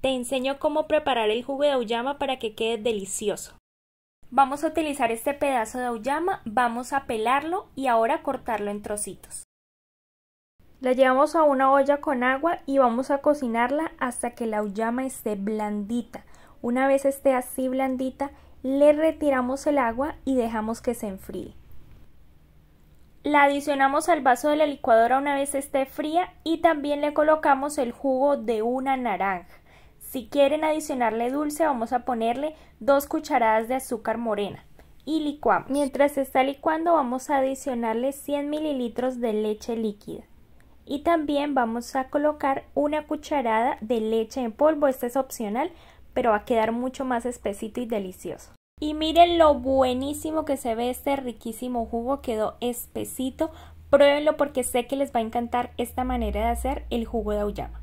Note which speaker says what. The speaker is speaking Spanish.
Speaker 1: te enseño cómo preparar el jugo de auyama para que quede delicioso. Vamos a utilizar este pedazo de auyama, vamos a pelarlo y ahora cortarlo en trocitos. La llevamos a una olla con agua y vamos a cocinarla hasta que la auyama esté blandita. Una vez esté así blandita, le retiramos el agua y dejamos que se enfríe. La adicionamos al vaso de la licuadora una vez esté fría y también le colocamos el jugo de una naranja. Si quieren adicionarle dulce, vamos a ponerle dos cucharadas de azúcar morena y licuamos. Mientras está licuando, vamos a adicionarle 100 mililitros de leche líquida. Y también vamos a colocar una cucharada de leche en polvo. Este es opcional, pero va a quedar mucho más espesito y delicioso. Y miren lo buenísimo que se ve este riquísimo jugo. Quedó espesito. Pruébenlo porque sé que les va a encantar esta manera de hacer el jugo de auyama.